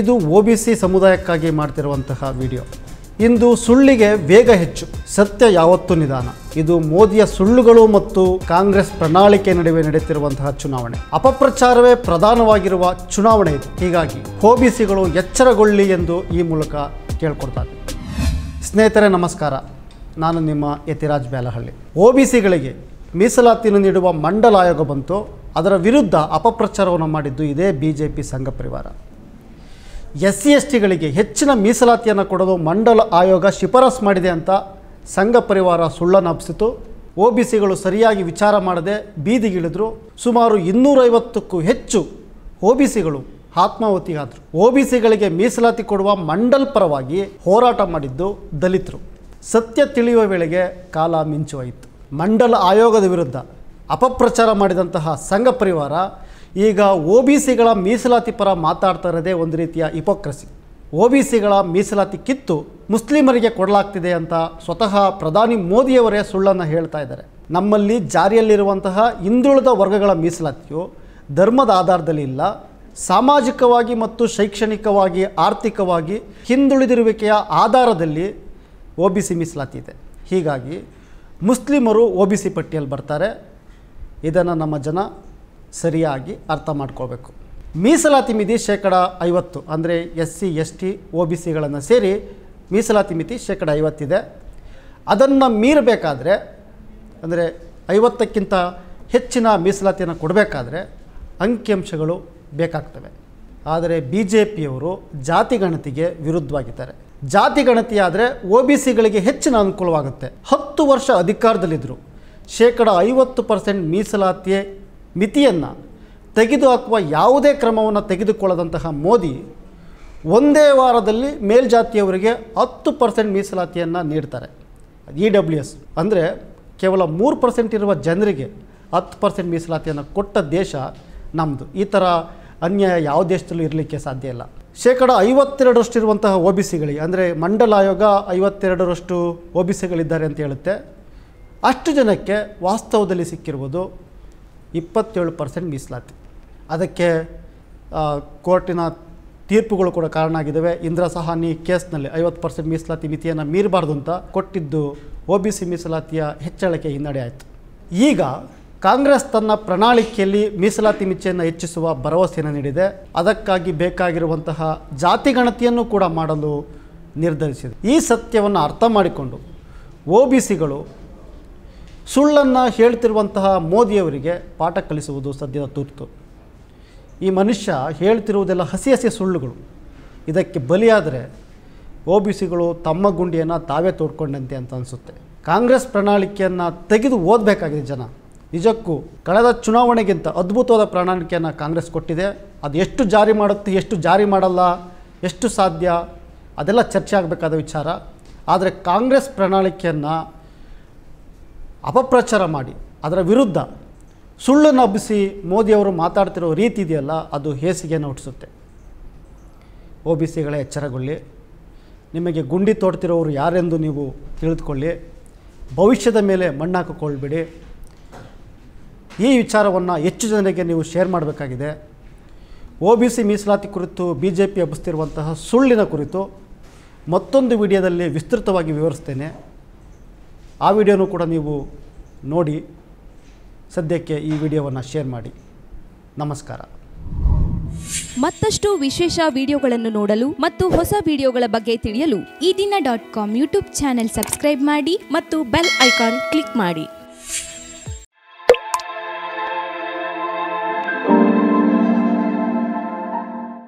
ಇದು O B C ಸಮುದಾಯಕ್ಕಾಗಿ ಮಾಡ್ತಿರುವಂತಹ ವಿಡಿಯೋ ಇಂದು ಸುಳ್ಳಿಗೆ ವೇಗ ಹೆಚ್ಚು ಸತ್ಯ ಯಾವತ್ತೂ ನಿಧಾನ ಇದು ಮೋದಿಯ ಸುಳ್ಳುಗಳು ಮತ್ತು ಕಾಂಗ್ರೆಸ್ ಪ್ರಣಾಳಿಕೆ ನಡುವೆ ನಡೆಯುತ್ತಿರುವಂತಹ ಚುನಾವಣೆ ಅಪಪ್ರಚಾರವೇ ಪ್ರಧಾನವಾಗಿರುವ ಚುನಾವಣೆ ಇದು ಹೀಗಾಗಿ ಸಿಗಳು ಎಚ್ಚರಗೊಳ್ಳಿ ಎಂದು ಈ ಮೂಲಕ ಕೇಳ್ಕೊಡ್ತಾರೆ ಸ್ನೇಹಿತರೆ ನಮಸ್ಕಾರ ನಾನು ನಿಮ್ಮ ಯತಿರಾಜ್ ಬ್ಯಾಲಹಳ್ಳಿ ಒ ಬಿ ಸಿಗಳಿಗೆ ಮೀಸಲಾತಿಯನ್ನು ನೀಡುವ ಮಂಡಲ ಆಯೋಗ ಬಂತು ಅದರ ವಿರುದ್ಧ ಅಪಪ್ರಚಾರವನ್ನು ಮಾಡಿದ್ದು ಇದೇ ಬಿಜೆಪಿ ಸಂಘ ಪರಿವಾರ ಎಸ್ ಸಿ ಎಸ್ ಟಿಗಳಿಗೆ ಹೆಚ್ಚಿನ ಮೀಸಲಾತಿಯನ್ನು ಕೊಡಲು ಮಂಡಲ ಆಯೋಗ ಶಿಫಾರಸ್ ಮಾಡಿದೆ ಅಂತ ಸಂಘ ಪರಿವಾರ ಸುಳ್ಳನ್ನಾಪಿಸಿತು ಒ ಬಿ ಸಿಗಳು ಸರಿಯಾಗಿ ವಿಚಾರ ಮಾಡದೆ ಬೀದಿಗಿಳಿದ್ರು ಸುಮಾರು ಇನ್ನೂರೈವತ್ತಕ್ಕೂ ಹೆಚ್ಚು ಒ ಬಿ ಸಿಗಳು ಆತ್ಮಾಹುತಿಯಾದರು ಒ ಬಿ ಸಿಗಳಿಗೆ ಮೀಸಲಾತಿ ಕೊಡುವ ಮಂಡಲ್ ಪರವಾಗಿ ಹೋರಾಟ ಮಾಡಿದ್ದು ದಲಿತರು ಸತ್ಯ ತಿಳಿಯುವ ವೇಳೆಗೆ ಕಾಲ ಮಿಂಚುವಾಯಿತು ಮಂಡಲ ಆಯೋಗದ ವಿರುದ್ಧ ಅಪಪ್ರಚಾರ ಮಾಡಿದಂತಹ ಸಂಘ ಪರಿವಾರ ಈಗ ಓ ಬಿ ಸಿಗಳ ಮೀಸಲಾತಿ ಪರ ಮಾತಾಡ್ತಾ ಇರೋದೇ ಒಂದು ರೀತಿಯ ಇಪೋಕ್ರಸಿ ಒ ಬಿ ಸಿಗಳ ಮೀಸಲಾತಿ ಕಿತ್ತು ಮುಸ್ಲಿಮರಿಗೆ ಕೊಡಲಾಗ್ತಿದೆ ಅಂತ ಸ್ವತಃ ಪ್ರಧಾನಿ ಮೋದಿಯವರೇ ಸುಳ್ಳನ್ನು ಹೇಳ್ತಾ ಇದ್ದಾರೆ ನಮ್ಮಲ್ಲಿ ಜಾರಿಯಲ್ಲಿರುವಂತಹ ಹಿಂದುಳಿದ ವರ್ಗಗಳ ಮೀಸಲಾತಿಯು ಧರ್ಮದ ಆಧಾರದಲ್ಲಿ ಇಲ್ಲ ಸಾಮಾಜಿಕವಾಗಿ ಮತ್ತು ಶೈಕ್ಷಣಿಕವಾಗಿ ಆರ್ಥಿಕವಾಗಿ ಹಿಂದುಳಿದಿರುವಿಕೆಯ ಆಧಾರದಲ್ಲಿ ಒ ಬಿ ಸಿ ಮೀಸಲಾತಿ ಇದೆ ಹೀಗಾಗಿ ಮುಸ್ಲಿಮರು ಒ ಬಿ ಸಿ ಪಟ್ಟಿಯಲ್ಲಿ ಬರ್ತಾರೆ ಇದನ್ನು ನಮ್ಮ ಜನ ಸರಿಯಾಗಿ ಅರ್ಥ ಮಾಡ್ಕೋಬೇಕು ಮೀಸಲಾತಿ ಮಿತಿ ಶೇಕಡ ಐವತ್ತು ಅಂದರೆ S C S T O B ಸಿಗಳನ್ನು ಸೇರಿ ಮೀಸಲಾತಿ ಮಿತಿ ಶೇಕಡ ಐವತ್ತಿದೆ ಅದನ್ನು ಮೀರಬೇಕಾದ್ರೆ ಅಂದರೆ ಐವತ್ತಕ್ಕಿಂತ ಹೆಚ್ಚಿನ ಮೀಸಲಾತಿಯನ್ನು ಕೊಡಬೇಕಾದ್ರೆ ಅಂಕಿಅಂಶಗಳು ಬೇಕಾಗ್ತವೆ ಆದರೆ ಬಿ ಜೆ ಪಿಯವರು ಜಾತಿಗಣತಿಗೆ ವಿರುದ್ಧವಾಗಿದ್ದಾರೆ ಜಾತಿ ಒ ಬಿ ಸಿಗಳಿಗೆ ಹೆಚ್ಚಿನ ಅನುಕೂಲವಾಗುತ್ತೆ ಹತ್ತು ವರ್ಷ ಅಧಿಕಾರದಲ್ಲಿದ್ದರು ಶೇಕಡ ಐವತ್ತು ಪರ್ಸೆಂಟ್ ಮೀಸಲಾತಿಯ ಮಿತಿಯನ್ನು ತೆಗೆದುಹಾಕುವ ಯಾವುದೇ ಕ್ರಮವನ್ನು ತೆಗೆದುಕೊಳ್ಳದಂತಹ ಮೋದಿ ಒಂದೇ ವಾರದಲ್ಲಿ ಮೇಲ್ಜಾತಿಯವರಿಗೆ ಹತ್ತು ಪರ್ಸೆಂಟ್ ಮೀಸಲಾತಿಯನ್ನು ನೀಡ್ತಾರೆ ಇ ಡಬ್ಲ್ಯೂ ಎಸ್ ಅಂದರೆ ಕೇವಲ ಮೂರು ಪರ್ಸೆಂಟ್ ಇರುವ ಜನರಿಗೆ ಹತ್ತು ಪರ್ಸೆಂಟ್ ಮೀಸಲಾತಿಯನ್ನು ಕೊಟ್ಟ ದೇಶ ನಮ್ಮದು ಈ ಥರ ಅನ್ಯಾಯ ಯಾವ ದೇಶದಲ್ಲೂ ಇರಲಿಕ್ಕೆ ಸಾಧ್ಯ ಇಲ್ಲ ಶೇಕಡ ಐವತ್ತೆರಡರಷ್ಟಿರುವಂತಹ ಒ ಬಿ ಸಿಗಳಿಗೆ ಅಂದರೆ ಮಂಡಲ ಆಯೋಗ ಐವತ್ತೆರಡರಷ್ಟು ಒ ಬಿ ಸಿಗಳಿದ್ದಾರೆ ಅಂತ ಹೇಳುತ್ತೆ ಅಷ್ಟು ಜನಕ್ಕೆ ವಾಸ್ತವದಲ್ಲಿ ಸಿಕ್ಕಿರುವುದು ಇಪ್ಪತ್ತೇಳು ಪರ್ಸೆಂಟ್ ಮೀಸಲಾತಿ ಅದಕ್ಕೆ ಕೋರ್ಟಿನ ತೀರ್ಪುಗಳು ಕೂಡ ಕಾರಣ ಆಗಿದ್ದಾವೆ ಇಂದಿರಾ ಸಹಾನಿ ಕೇಸ್ನಲ್ಲಿ ಐವತ್ತು ಪರ್ಸೆಂಟ್ ಮೀಸಲಾತಿ ಮಿತಿಯನ್ನು ಮೀರಬಾರ್ದು ಅಂತ ಕೊಟ್ಟಿದ್ದು ಒ ಬಿ ಸಿ ಮೀಸಲಾತಿಯ ಹೆಚ್ಚಳಕ್ಕೆ ಹಿನ್ನಡೆ ಆಯಿತು ಈಗ ಕಾಂಗ್ರೆಸ್ ತನ್ನ ಪ್ರಣಾಳಿಕೆಯಲ್ಲಿ ಮೀಸಲಾತಿ ಮಿತಿಯನ್ನು ಹೆಚ್ಚಿಸುವ ಭರವಸೆಯನ್ನು ನೀಡಿದೆ ಅದಕ್ಕಾಗಿ ಬೇಕಾಗಿರುವಂತಹ ಜಾತಿ ಗಣತಿಯನ್ನು ಕೂಡ ಮಾಡಲು ನಿರ್ಧರಿಸಿದೆ ಈ ಸತ್ಯವನ್ನು ಅರ್ಥ ಮಾಡಿಕೊಂಡು ಒ ಬಿ ಸಿಗಳು ಸುಳ್ಳನ್ನು ಹೇಳ್ತಿರುವಂತಹ ಮೋದಿಯವರಿಗೆ ಪಾಠ ಕಲಿಸುವುದು ಸದ್ಯದ ತುರ್ತು ಈ ಮನುಷ್ಯ ಹೇಳ್ತಿರುವುದೆಲ್ಲ ಹಸಿ ಹಸಿ ಸುಳ್ಳುಗಳು ಇದಕ್ಕೆ ಬಲಿಯಾದರೆ ಒ ಬಿ ಸಿಗಳು ತಮ್ಮ ಗುಂಡಿಯನ್ನು ತಾವೇ ತೋಡ್ಕೊಂಡಂತೆ ಅಂತ ಅನಿಸುತ್ತೆ ಕಾಂಗ್ರೆಸ್ ಪ್ರಣಾಳಿಕೆಯನ್ನು ತೆಗೆದು ಓದಬೇಕಾಗಿದೆ ಜನ ನಿಜಕ್ಕೂ ಕಳೆದ ಚುನಾವಣೆಗಿಂತ ಅದ್ಭುತವಾದ ಪ್ರಣಾಳಿಕೆಯನ್ನು ಕಾಂಗ್ರೆಸ್ ಕೊಟ್ಟಿದೆ ಅದು ಎಷ್ಟು ಜಾರಿ ಮಾಡುತ್ತೆ ಎಷ್ಟು ಜಾರಿ ಮಾಡಲ್ಲ ಎಷ್ಟು ಸಾಧ್ಯ ಅದೆಲ್ಲ ಚರ್ಚೆ ಆಗಬೇಕಾದ ವಿಚಾರ ಆದರೆ ಕಾಂಗ್ರೆಸ್ ಪ್ರಣಾಳಿಕೆಯನ್ನು ಅಪಪ್ರಚಾರ ಮಾಡಿ ಅದರ ವಿರುದ್ಧ ಸುಳ್ಳನ್ನು ಹಬ್ಬಿಸಿ ಮೋದಿಯವರು ಮಾತಾಡ್ತಿರೋ ರೀತಿ ಇದೆಯಲ್ಲ ಅದು ಹೇಸಿಗೆಯನ್ನು ಹುಟ್ಟಿಸುತ್ತೆ ಒ ಬಿ ಸಿಗಳ ಎಚ್ಚರಗೊಳ್ಳಿ ನಿಮಗೆ ಗುಂಡಿ ತೋಡ್ತಿರೋರು ಯಾರೆಂದು ನೀವು ತಿಳಿದುಕೊಳ್ಳಿ ಭವಿಷ್ಯದ ಮೇಲೆ ಮಣ್ಣಾಕಿಕೊಳ್ಬಿಡಿ ಈ ವಿಚಾರವನ್ನು ಹೆಚ್ಚು ಜನರಿಗೆ ನೀವು ಶೇರ್ ಮಾಡಬೇಕಾಗಿದೆ ಒ ಬಿ ಸಿ ಮೀಸಲಾತಿ ಕುರಿತು ಬಿ ಜೆ ಪಿ ಹಬ್ಬಿಸ್ತಿರುವಂತಹ ಸುಳ್ಳಿನ ಕುರಿತು ಮತ್ತೊಂದು ವಿಡಿಯೋದಲ್ಲಿ ವಿಸ್ತೃತವಾಗಿ ವಿವರಿಸ್ತೇನೆ ಆ ವಿಡಿಯೋನು ಕೂಡ ನೀವು ನೋಡಿ ಸದ್ಯಕ್ಕೆ ಈ ವಿಡಿಯೋವನ್ನು ಶೇರ್ ಮಾಡಿ ನಮಸ್ಕಾರ ಮತ್ತಷ್ಟು ವಿಶೇಷ ವಿಡಿಯೋಗಳನ್ನು ನೋಡಲು ಮತ್ತು ಹೊಸ ವಿಡಿಯೋಗಳ ಬಗ್ಗೆ ತಿಳಿಯಲು Ee Dina dot com YouTube channel subscribe ಮಾಡಿ ಮತ್ತು ಬೆಲ್ ಐಕಾನ್ ಕ್ಲಿಕ್ ಮಾಡಿ